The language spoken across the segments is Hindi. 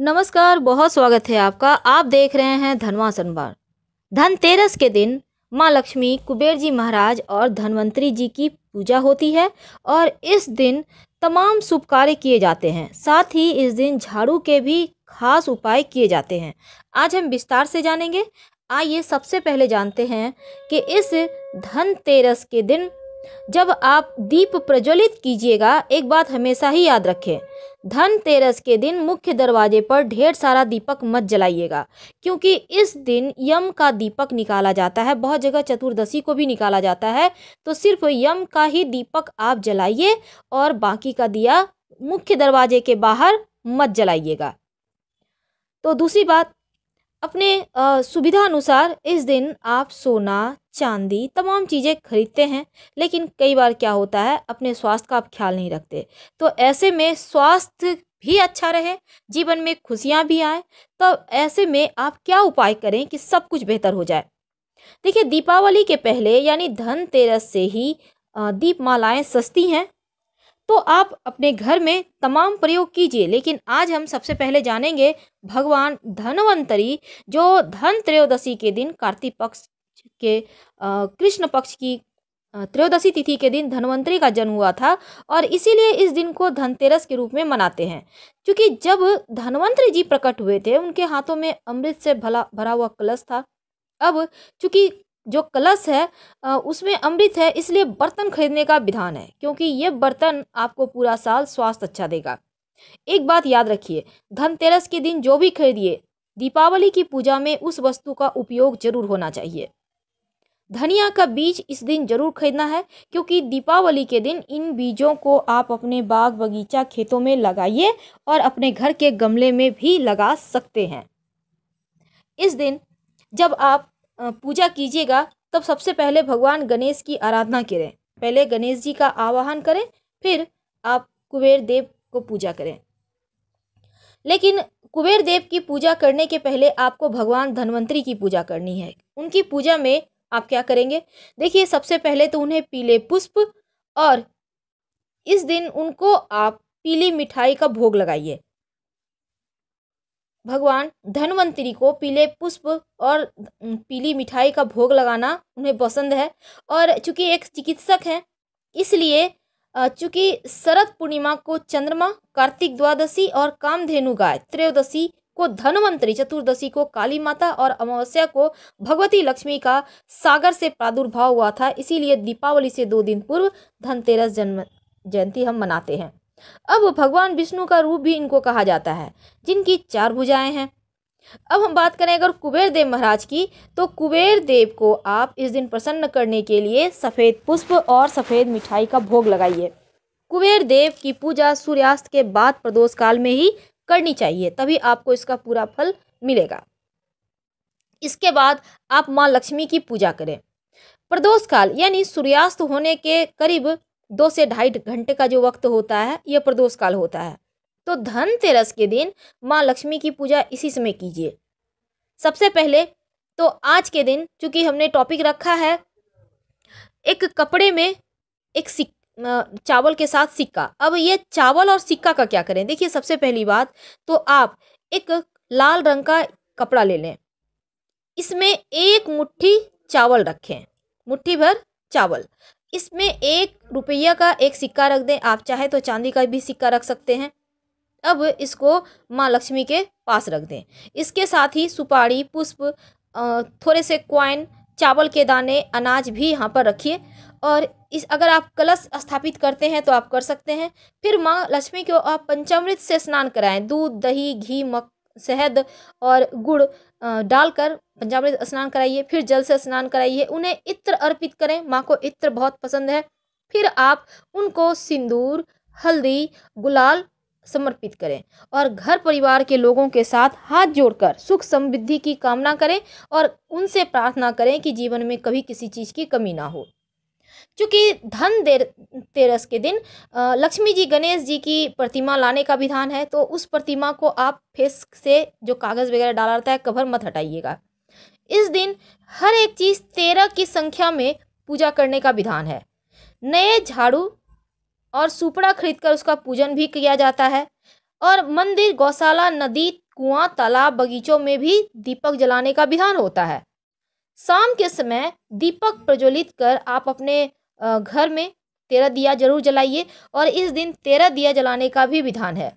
नमस्कार बहुत स्वागत है आपका आप देख रहे हैं धनवासन बार धनतेरस के दिन माँ लक्ष्मी कुबेर जी महाराज और धनवंतरी जी की पूजा होती है और इस दिन तमाम शुभ कार्य किए जाते हैं साथ ही इस दिन झाड़ू के भी खास उपाय किए जाते हैं आज हम विस्तार से जानेंगे आइए सबसे पहले जानते हैं कि इस धनतेरस के दिन जब आप दीप प्रज्वलित कीजिएगा एक बात हमेशा ही याद रखें धनतेरस के दिन मुख्य दरवाजे पर ढेर सारा दीपक मत जलाइएगा क्योंकि इस दिन यम का दीपक निकाला जाता है बहुत जगह चतुर्दशी को भी निकाला जाता है तो सिर्फ यम का ही दीपक आप जलाइए और बाकी का दिया मुख्य दरवाजे के बाहर मत जलाइएगा तो दूसरी बात अपने सुविधा अनुसार इस दिन आप सोना चांदी तमाम चीज़ें खरीदते हैं लेकिन कई बार क्या होता है अपने स्वास्थ्य का आप ख्याल नहीं रखते तो ऐसे में स्वास्थ्य भी अच्छा रहे जीवन में खुशियाँ भी आए तो ऐसे में आप क्या उपाय करें कि सब कुछ बेहतर हो जाए देखिए दीपावली के पहले यानी धनतेरस से ही दीप मालाएँ सस्ती हैं तो आप अपने घर में तमाम प्रयोग कीजिए लेकिन आज हम सबसे पहले जानेंगे भगवान धनवंतरी जो धन त्रयोदशी के दिन कार्तिक पक्ष के कृष्ण पक्ष की त्रयोदशी तिथि के दिन धनवंतरी का जन्म हुआ था और इसीलिए इस दिन को धनतेरस के रूप में मनाते हैं क्योंकि जब धनवंतरी जी प्रकट हुए थे उनके हाथों में अमृत से भला भरा हुआ कलश था अब चूंकि जो कलश है उसमें अमृत है इसलिए बर्तन खरीदने का विधान है क्योंकि ये बर्तन आपको पूरा साल स्वास्थ्य अच्छा देगा एक बात याद रखिए धनतेरस के दिन जो भी खरीदिए दीपावली की पूजा में उस वस्तु का उपयोग जरूर होना चाहिए धनिया का बीज इस दिन जरूर खरीदना है क्योंकि दीपावली के दिन इन बीजों को आप अपने बाग बगीचा खेतों में लगाइए और अपने घर के गमले में भी लगा सकते हैं इस दिन जब आप पूजा कीजिएगा तब सबसे पहले भगवान गणेश की आराधना करें पहले गणेश जी का आवाहन करें फिर आप कुबेर देव को पूजा करें लेकिन कुबेर देव की पूजा करने के पहले आपको भगवान धनवंतरी की पूजा करनी है उनकी पूजा में आप क्या करेंगे देखिए सबसे पहले तो उन्हें पीले पुष्प और इस दिन उनको आप पीली मिठाई का भोग लगाइए भगवान धनवंतरी को पीले पुष्प और पीली मिठाई का भोग लगाना उन्हें पसंद है और चूंकि एक चिकित्सक हैं इसलिए चूंकि शरद पूर्णिमा को चंद्रमा कार्तिक द्वादशी और कामधेनु गाय त्रयोदशी को धनवंतरी चतुर्दशी को काली माता और अमावस्या को भगवती लक्ष्मी का सागर से प्रादुर्भाव हुआ था इसीलिए दीपावली से दो दिन पूर्व धनतेरस जन्म जयंती हम मनाते हैं अब भगवान विष्णु का रूप भी इनको कहा जाता है जिनकी चार भुजाएं हैं अब हम बात करें अगर कुबेर देव महाराज की तो कुबेर देव को आप इस दिन प्रसन्न करने के लिए सफ़ेद पुष्प और सफ़ेद मिठाई का भोग लगाइए कुबेर देव की पूजा सूर्यास्त के बाद प्रदोष काल में ही करनी चाहिए तभी आपको इसका पूरा फल मिलेगा इसके बाद आप माँ लक्ष्मी की पूजा करें प्रदोष काल यानी सूर्यास्त होने के करीब दो से ढाई घंटे का जो वक्त होता है यह प्रदोष काल होता है तो धनतेरस के दिन माँ लक्ष्मी की पूजा इसी समय कीजिए सबसे पहले तो आज के दिन चूंकि हमने टॉपिक रखा है एक कपड़े में एक सिक चावल के साथ सिक्का अब ये चावल और सिक्का का क्या करें देखिए सबसे पहली बात तो आप एक लाल रंग का कपड़ा ले लें इसमें एक मुट्ठी चावल रखें मुट्ठी भर चावल इसमें एक रुपया का एक सिक्का रख दें आप चाहे तो चांदी का भी सिक्का रख सकते हैं अब इसको माँ लक्ष्मी के पास रख दें इसके साथ ही सुपारी पुष्प थोड़े से क्वाइन चावल के दाने अनाज भी यहाँ पर रखिए और इस अगर आप कलश स्थापित करते हैं तो आप कर सकते हैं फिर माँ लक्ष्मी को आप पंचामृत से स्नान कराएं दूध दही घी मक शहद और गुड़ डालकर पंचामृत स्नान कराइए फिर जल से स्नान कराइए उन्हें इत्र अर्पित करें माँ को इत्र बहुत पसंद है फिर आप उनको सिंदूर हल्दी गुलाल समर्पित करें और घर परिवार के लोगों के साथ हाथ जोड़कर सुख समृद्धि की कामना करें और उनसे प्रार्थना करें कि जीवन में कभी किसी चीज़ की कमी ना हो चूँकि धन देर तेरस के दिन लक्ष्मी जी गणेश जी की प्रतिमा लाने का विधान है तो उस प्रतिमा को आप फेस से जो कागज़ वगैरह डाला रहता है कवर मत हटाइएगा इस दिन हर एक चीज़ तेरह की संख्या में पूजा करने का विधान है नए झाड़ू और सुपड़ा खरीदकर उसका पूजन भी किया जाता है और मंदिर गौशाला नदी कुआं तालाब बगीचों में भी दीपक जलाने का विधान होता है शाम के समय दीपक प्रज्वलित कर आप अपने घर में तेरह दिया जरूर जलाइए और इस दिन तेरह दिया जलाने का भी विधान है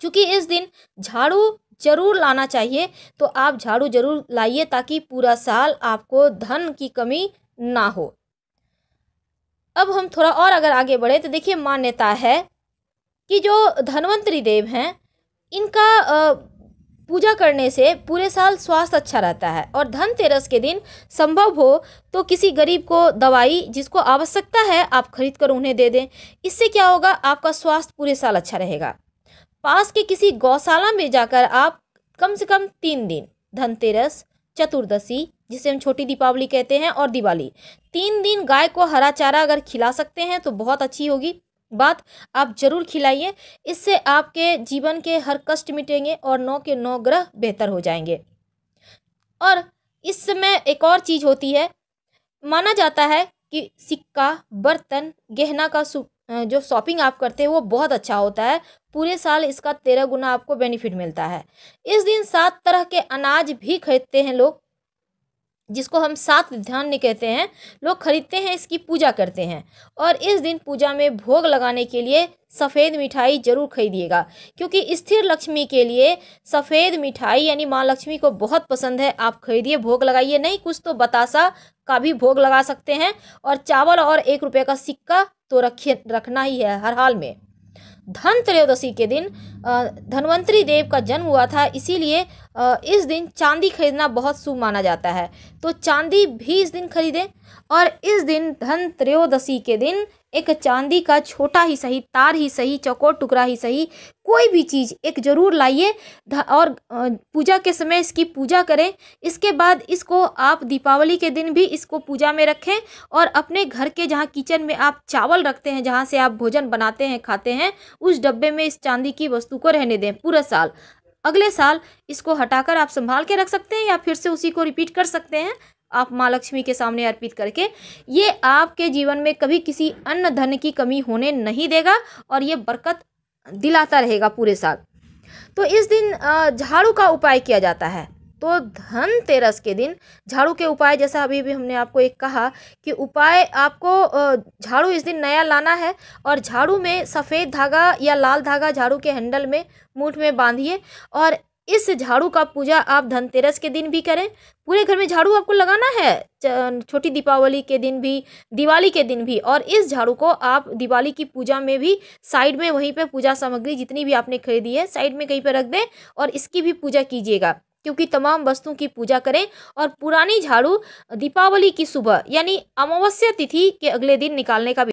क्योंकि इस दिन झाड़ू जरूर लाना चाहिए तो आप झाड़ू जरूर लाइए ताकि पूरा साल आपको धन की कमी ना हो अब हम थोड़ा और अगर आगे बढ़े तो देखिए मान्यता है कि जो धनवंतरी देव हैं इनका पूजा करने से पूरे साल स्वास्थ्य अच्छा रहता है और धनतेरस के दिन संभव हो तो किसी गरीब को दवाई जिसको आवश्यकता है आप खरीद कर उन्हें दे दें इससे क्या होगा आपका स्वास्थ्य पूरे साल अच्छा रहेगा पास के किसी गौशाला में जाकर आप कम से कम तीन दिन धनतेरस चतुर्दशी जिसे हम छोटी दीपावली कहते हैं और दिवाली तीन दिन गाय को हरा चारा अगर खिला सकते हैं तो बहुत अच्छी होगी बात आप जरूर खिलाइए इससे आपके जीवन के हर कष्ट मिटेंगे और नौ के नौ ग्रह बेहतर हो जाएंगे और इसमें एक और चीज़ होती है माना जाता है कि सिक्का बर्तन गहना का जो शॉपिंग आप करते हैं वो बहुत अच्छा होता है पूरे साल इसका तेरह गुना आपको बेनिफिट मिलता है इस दिन सात तरह के अनाज भी खरीदते हैं लोग जिसको हम सात ध्यान कहते हैं लोग खरीदते हैं इसकी पूजा करते हैं और इस दिन पूजा में भोग लगाने के लिए सफ़ेद मिठाई जरूर खरीदिएगा क्योंकि स्थिर लक्ष्मी के लिए सफ़ेद मिठाई यानी माँ लक्ष्मी को बहुत पसंद है आप खरीदिए भोग लगाइए नहीं कुछ तो बतासा का भी भोग लगा सकते हैं और चावल और एक रुपये का सिक्का तो रखिए रखना ही है हर हाल में धन त्रयोदशी के दिन धनवंतरी देव का जन्म हुआ था इसीलिए इस दिन चांदी खरीदना बहुत शुभ माना जाता है तो चांदी भी इस दिन खरीदें और इस दिन धन त्रयोदशी के दिन एक चांदी का छोटा ही सही तार ही सही चौकोर टुकड़ा ही सही कोई भी चीज़ एक ज़रूर लाइए और पूजा के समय इसकी पूजा करें इसके बाद इसको आप दीपावली के दिन भी इसको पूजा में रखें और अपने घर के जहाँ किचन में आप चावल रखते हैं जहाँ से आप भोजन बनाते हैं खाते हैं उस डब्बे में इस चांदी की वस्तु को रहने दें पूरा साल अगले साल इसको हटाकर आप संभाल के रख सकते हैं या फिर से उसी को रिपीट कर सकते हैं आप माँ लक्ष्मी के सामने अर्पित करके ये आपके जीवन में कभी किसी अन्य धन की कमी होने नहीं देगा और ये बरकत दिलाता रहेगा पूरे साल तो इस दिन झाड़ू का उपाय किया जाता है तो धनतेरस के दिन झाड़ू के उपाय जैसा अभी भी हमने आपको एक कहा कि उपाय आपको झाड़ू इस दिन नया लाना है और झाड़ू में सफ़ेद धागा या लाल धागा झाड़ू के हैंडल में मूठ में बांधिए और इस झाड़ू का पूजा आप धनतेरस के दिन भी करें पूरे घर में झाड़ू आपको लगाना है छोटी दीपावली के दिन भी दिवाली के दिन भी और इस झाड़ू को आप दिवाली की पूजा में भी साइड में वहीं पे पूजा सामग्री जितनी भी आपने खरीदी है साइड में कहीं पर रख दें और इसकी भी पूजा कीजिएगा क्योंकि तमाम वस्तुओं की पूजा करें और पुरानी झाड़ू दीपावली की सुबह यानी अमावस्या तिथि के अगले दिन निकालने का